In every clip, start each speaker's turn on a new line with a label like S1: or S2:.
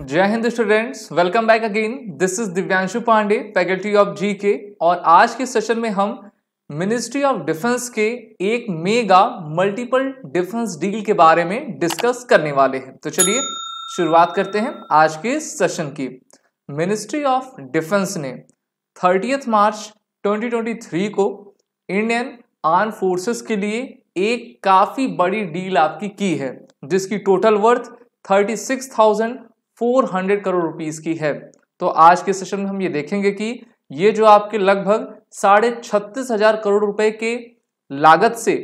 S1: जय हिंद students welcome back again this is Divyanshu Pandey faculty of GK और आज के सेशन में हम मिनिस्ट्री ऑफ डिफेंस के एक मेगा मल्टीपल डिफेंस डील के बारे में डिस्कस करने वाले हैं तो चलिए शुरुआत करते हैं आज के सेशन की मिनिस्ट्री ऑफ डिफेंस ने थर्टीथ मार्च 2023 को इंडियन आर्म फोर्सेस के लिए एक काफ़ी बड़ी डील आपकी की है जिसकी total worth thirty six thousand 400 crore rupees की है तो आज के सेशन में हम ये देखेंगे कि ये जो आपके लगभग साढ़े छत्तीस हजार करोड़ रुपए के लागत से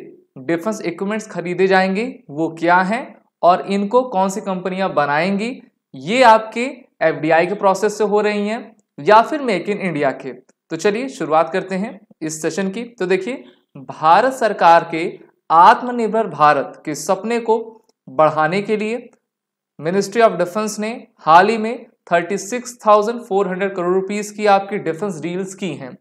S1: डिफेंस इक्विपमेंट्स खरीदे जाएंगे वो क्या हैं और इनको कौन सी कंपनियां बनाएंगी ये आपके एफ के प्रोसेस से हो रही हैं या फिर मेक इन इंडिया के तो चलिए शुरुआत करते हैं इस सेशन की तो देखिए भारत सरकार के आत्मनिर्भर भारत के सपने को बढ़ाने के लिए मिनिस्ट्री ऑफ डिफेंस ने हाल ही में 36,400 करोड़ रुपीस की आपकी डिफेंस डील्स की हैं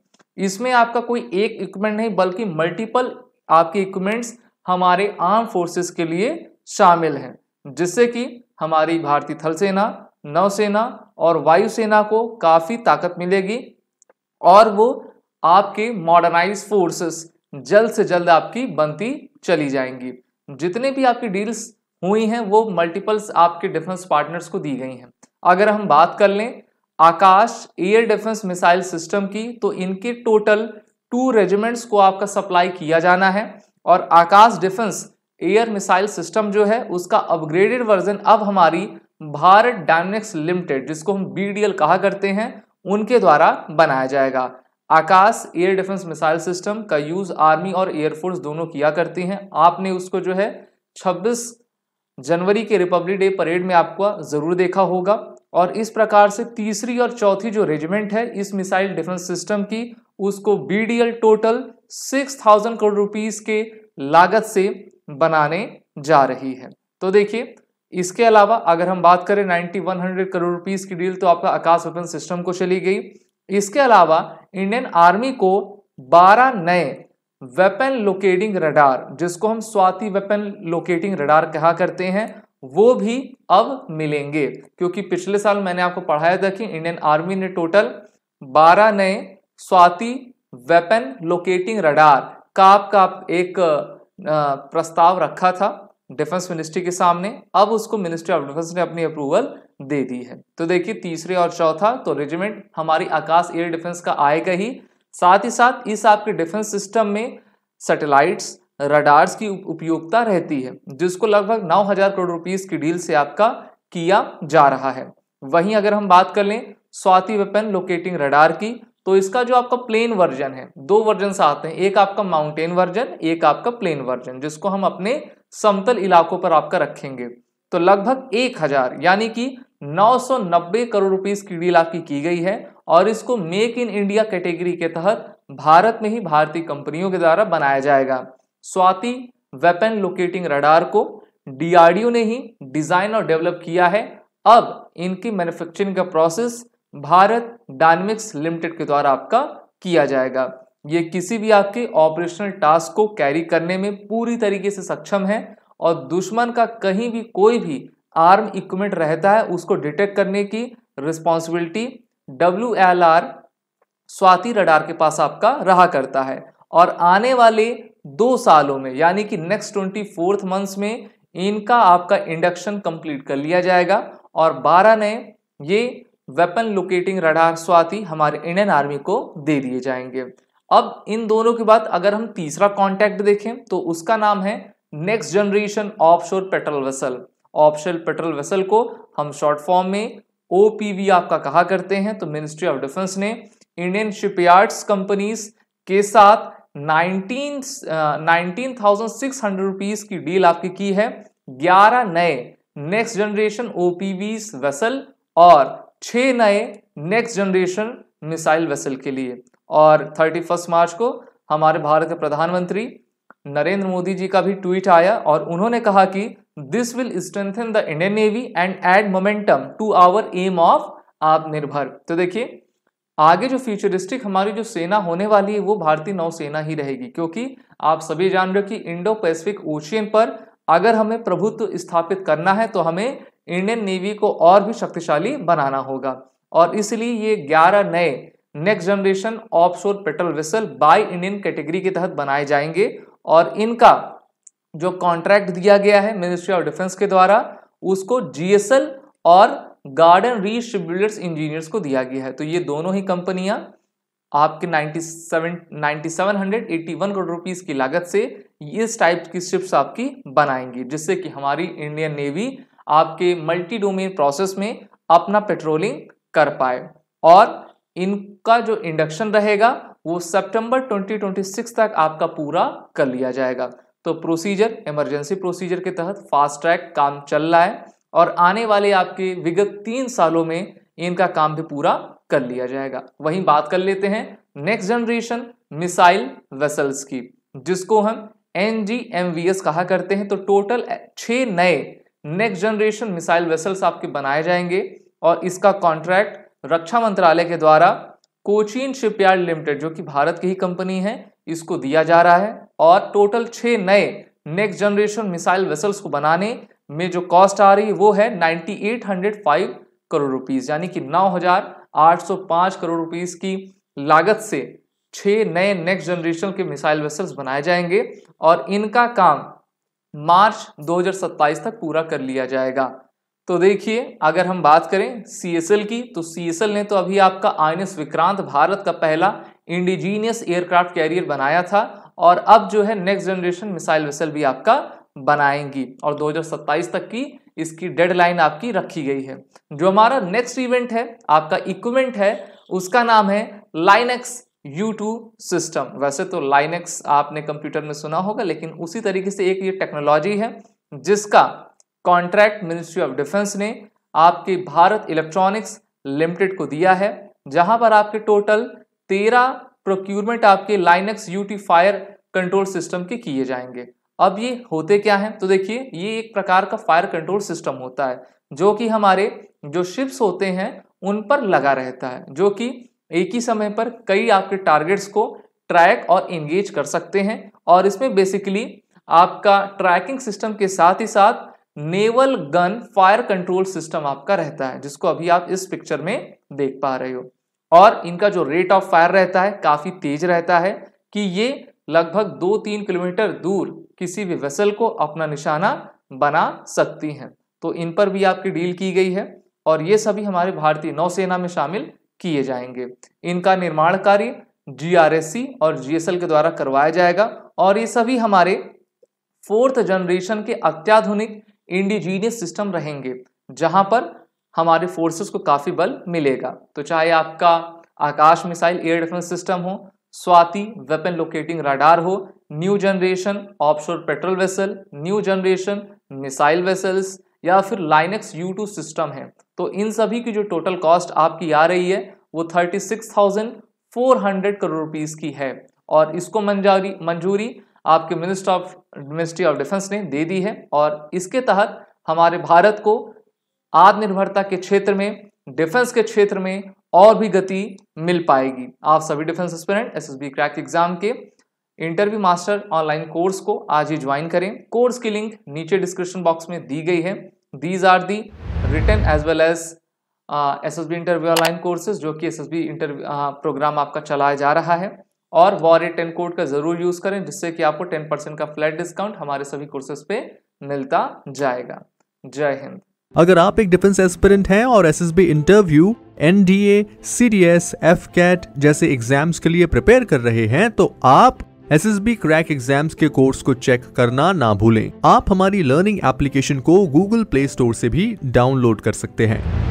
S1: इसमें आपका कोई एक इक्विपमेंट नहीं बल्कि मल्टीपल आपके इक्विपमेंट्स हमारे आर्म फोर्सेस के लिए शामिल हैं जिससे कि हमारी भारतीय थल सेना नौसेना और वायुसेना को काफ़ी ताकत मिलेगी और वो आपके मॉडर्नाइज फोर्सेस जल्द से जल्द आपकी बनती चली जाएंगी जितने भी आपकी डील्स हुई हैं वो मल्टीपल्स आपके डिफेंस पार्टनर्स को दी गई हैं अगर हम बात कर लें Akash air defence missile system की तो इनके टोटल टू रेजिमेंट्स को आपका सप्लाई किया जाना है और Akash defence air missile system जो है उसका अपग्रेडेड वर्जन अब हमारी भारत डायनेक्स लिमिटेड जिसको हम बी कहा करते हैं उनके द्वारा बनाया जाएगा Akash air defence missile system का यूज आर्मी और एयरफोर्स दोनों किया करती हैं आपने उसको जो है 26 जनवरी के रिपब्लिक डे परेड में आपको जरूर देखा होगा और इस प्रकार से तीसरी और चौथी जो रेजिमेंट है इस मिसाइल डिफेंस सिस्टम की उसको BDL total six thousand crore rupees के लागत से बनाने जा रही है तो देखिए इसके अलावा अगर हम बात करें ninety one hundred crore rupees की डील तो आपका आकाश वेपन सिस्टम को चली गई इसके अलावा इंडियन आर्मी को बारह नए वेपन लोकेटिंग रडार जिसको हम स्वाति वेपन लोकेटिंग रडार कहा करते हैं वो भी अब मिलेंगे क्योंकि पिछले साल मैंने आपको पढ़ाया था कि इंडियन आर्मी ने टोटल 12 नए स्वाति वेपन लोकेटिंग रडार का आपका एक प्रस्ताव रखा था डिफेंस मिनिस्ट्री के सामने अब उसको मिनिस्ट्री ऑफ डिफेंस ने अपनी अप्रूवल दे दी है तो देखिए तीसरे और चौथा तो रेजिमेंट हमारी आकाश एयर डिफेंस का आएगा ही साथ ही साथ इस आपके डिफेंस सिस्टम में सैटेलाइट्स रडार्स की उपयोगिता रहती है जिसको लगभग 9000 करोड़ रुपीस की डील से आपका किया जा रहा है वहीं अगर हम बात कर लें स्वाति वेपन लोकेटिंग रडार की तो इसका जो आपका प्लेन वर्जन है दो वर्जन आते हैं एक आपका माउंटेन वर्जन एक आपका प्लेन वर्जन जिसको हम अपने समतल इलाकों पर आपका रखेंगे तो लगभग एक हजार यानी कि 990 करोड़ रुपीस की डील आपकी की गई है और इसको मेक इन इंडिया कैटेगरी के तहत भारत में ही भारतीय कंपनियों के द्वारा बनाया जाएगा स्वाति वेपन लोकेटिंग रडार को डीआरडीओ ने ही डिजाइन और डेवलप किया है अब इनकी मैन्युफैक्चरिंग का प्रोसेस भारत डायनमिक्स लिमिटेड के द्वारा आपका किया जाएगा ये किसी भी आपके ऑपरेशनल टास्क को कैरी करने में पूरी तरीके से सक्षम है और दुश्मन का कहीं भी कोई भी आर्म इक्विपमेंट रहता है उसको डिटेक्ट करने की responsibility W L R Swathi radar के पास आपका रहा करता है और आने वाले दो सालों में यानी कि नेक्स्ट ट्वेंटी फोर्थ मंथ्स में इनका आपका इंडक्शन कंप्लीट कर लिया जाएगा और बारह नए ये वेपन लोकेटिंग रडार स्वाति हमारे इंडियन आर्मी को दे दिए जाएंगे अब इन दोनों के बाद अगर हम तीसरा कॉन्टैक्ट देखें तो उसका नाम है next generation offshore patrol vessel option patrol vessel को हम शॉर्ट फॉर्म में ओपीवी आपका कहा करते हैं तो मिनिस्ट्री ऑफ डिफेंस ने इंडियन शिपयार्ड्स कंपनीज के साथ nineteen nineteen thousand six hundred rupees की डील आपकी की है ग्यारह नए नेक्स्ट जनरेशन ओपीवी वेसल और छह नए नेक्स्ट जनरेशन मिसाइल वेसल के लिए और थर्टी फर्स्ट मार्च को हमारे भारत के प्रधानमंत्री नरेंद्र मोदी जी का भी ट्वीट आया और उन्होंने कहा कि this will strengthen the Indian navy and add momentum to our aim of Atmanirbhar तो देखिए आगे जो फ्यूचरिस्टिक हमारी जो सेना होने वाली है वो भारतीय नौसेना ही रहेगी क्योंकि आप सभी जान रहे हो कि इंडो पैसिफिक ओशियन पर अगर हमें प्रभुत्व स्थापित करना है तो हमें इंडियन नेवी को और भी शक्तिशाली बनाना होगा और इसलिए ये 11 नए next generation shore patrol vessel buy Indian category के तहत बनाए जाएंगे और इनका जो कॉन्ट्रैक्ट दिया गया है मिनिस्ट्री ऑफ डिफेंस के द्वारा उसको जीएसएल और गार्डन री इंजीनियर्स को दिया गया है तो ये दोनों ही कंपनियां आपके 97 9781 करोड़ रुपीस की लागत से इस टाइप की शिप्स आपकी बनाएंगी जिससे कि हमारी इंडियन नेवी आपके मल्टी डोमेन प्रोसेस में अपना पेट्रोलिंग कर पाए और इनका जो इंडक्शन रहेगा वो सितंबर 2026 तक आपका पूरा कर लिया जाएगा तो प्रोसीजर इमरजेंसी प्रोसीजर के तहत फास्ट ट्रैक काम चल रहा है और आने वाले आपके विगत तीन सालों में इनका काम भी पूरा कर लिया जाएगा वहीं बात कर लेते हैं नेक्स्ट जनरेशन मिसाइल वेसल्स की जिसको हम एन कहा करते हैं तो टोटल छः नए नेक्स्ट जनरेशन मिसाइल वेसल्स आपके बनाए जाएंगे और इसका कॉन्ट्रैक्ट रक्षा मंत्रालय के द्वारा कोचीन शिपयार्ड लिमिटेड जो कि भारत की ही कंपनी है इसको दिया जा रहा है और टोटल छः नए नेक्स्ट जनरेशन मिसाइल वेसल्स को बनाने में जो कॉस्ट आ रही है वो है 9805 करोड़ रुपीस यानी कि 9805 करोड़ रुपीस की लागत से छः नए नेक्स्ट जनरेशन के मिसाइल वेसल्स बनाए जाएंगे और इनका काम मार्च 2027 तक पूरा कर लिया जाएगा तो देखिए अगर हम बात करें सी की तो सी ने तो अभी आपका आई विक्रांत भारत का पहला इंडिजीनियस एयरक्राफ्ट कैरियर बनाया था और अब जो है नेक्स्ट जनरेशन मिसाइल वेसल भी आपका बनाएंगी और 2027 तक की इसकी डेडलाइन आपकी रखी गई है जो हमारा नेक्स्ट इवेंट है आपका इक्विपमेंट है उसका नाम है लाइनेक्स टू सिस्टम वैसे तो लाइनेक्स आपने कंप्यूटर में सुना होगा लेकिन उसी तरीके से एक ये टेक्नोलॉजी है जिसका कॉन्ट्रैक्ट मिनिस्ट्री ऑफ डिफेंस ने आपके भारत इलेक्ट्रॉनिक्स लिमिटेड को दिया है जहां पर आपके टोटल तेरह प्रोक्यूरमेंट आपके Lynx UT fire control system के किए जाएंगे अब ये होते क्या हैं तो देखिए ये एक प्रकार का फायर कंट्रोल सिस्टम होता है जो कि हमारे जो शिप्स होते हैं उन पर लगा रहता है जो कि एक ही समय पर कई आपके टारगेट्स को ट्रैक और इंगेज कर सकते हैं और इसमें बेसिकली आपका ट्रैकिंग सिस्टम के साथ ही साथ naval gun fire control system आपका रहता है जिसको अभी आप इस पिक्चर में देख पा रहे हो और इनका जो रेट ऑफ फायर रहता है काफी तेज रहता है कि ये लगभग दो तीन किलोमीटर दूर किसी भी वेसल को अपना निशाना बना सकती हैं तो इन पर भी आपकी डील की गई है और ये सभी हमारे भारतीय नौसेना में शामिल किए जाएंगे इनका निर्माण कार्य जी और जीएसएल के द्वारा करवाया जाएगा और ये सभी हमारे फोर्थ जनरेशन के अत्याधुनिक इंडिजीनियस सिस्टम रहेंगे जहां पर हमारे फोर्सेस को काफ़ी बल मिलेगा तो चाहे आपका Akash missile air defence system हो स्वाति वेपन लोकेटिंग राडार हो new generation offshore patrol vessel new generation missile vessels या फिर लाइनेक्स यू टू सिस्टम है तो इन सभी की जो टोटल कॉस्ट आपकी आ रही है वो thirty six thousand four hundred crore rupees की है और इसको मंजूरी मंजूरी आपके minister of ministry of defence ने दे दी है और इसके तहत हमारे भारत को आत्मनिर्भरता के क्षेत्र में डिफेंस के क्षेत्र में और भी गति मिल पाएगी आप सभी defence S SSB crack exam के इंटरव्यू मास्टर ऑनलाइन कोर्स को आज ही ज्वाइन करें कोर्स की लिंक नीचे डिस्क्रिप्शन बॉक्स में दी गई है these are the written as well as S S B interview online courses जो कि S S B interview program आपका चलाया जा रहा है और वॉर टेन कोड का जरूर यूज करें जिससे कि आपको टेन परसेंट का फ्लैट डिस्काउंट हमारे सभी कोर्सेज पे मिलता जाएगा जय हिंद अगर आप एक डिफेंस एस्पिरेंट हैं और S interview N D A C D S F CAT जैसे एग्जाम्स के लिए प्रिपेयर कर रहे हैं तो आप S S B crack exam के कोर्स को चेक करना ना भूलें आप हमारी लर्निंग एप्लीकेशन को गूगल प्ले स्टोर से भी डाउनलोड कर सकते हैं